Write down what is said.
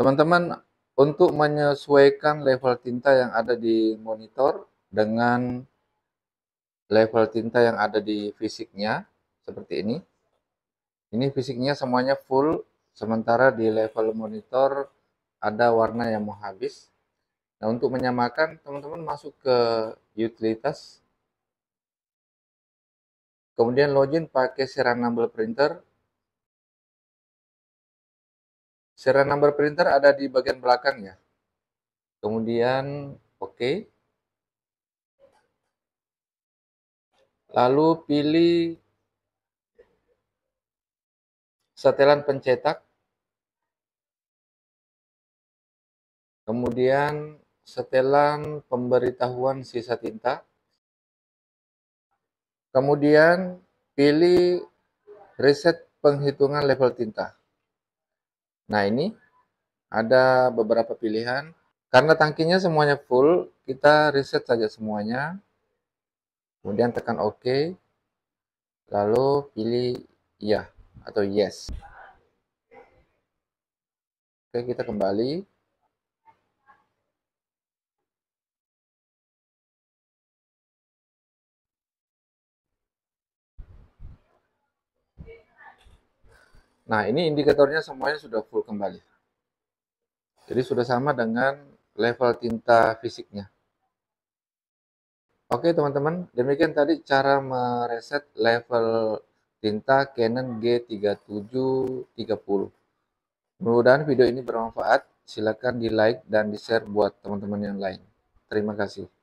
Teman-teman, untuk menyesuaikan level tinta yang ada di monitor dengan level tinta yang ada di fisiknya, seperti ini. Ini fisiknya semuanya full, sementara di level monitor ada warna yang mau habis. Nah, untuk menyamakan, teman-teman masuk ke utilitas. Kemudian login pakai serangan number printer Serial number printer ada di bagian belakang ya. Kemudian oke. Okay. Lalu pilih setelan pencetak. Kemudian setelan pemberitahuan sisa tinta. Kemudian pilih reset penghitungan level tinta. Nah ini ada beberapa pilihan. Karena tangkinya semuanya full, kita reset saja semuanya. Kemudian tekan OK. Lalu pilih ya atau yes. Oke, kita kembali. Nah, ini indikatornya semuanya sudah full kembali. Jadi sudah sama dengan level tinta fisiknya. Oke teman-teman, demikian tadi cara mereset level tinta Canon G3730. Mudah-mudahan video ini bermanfaat. Silakan di like dan di share buat teman-teman yang lain. Terima kasih.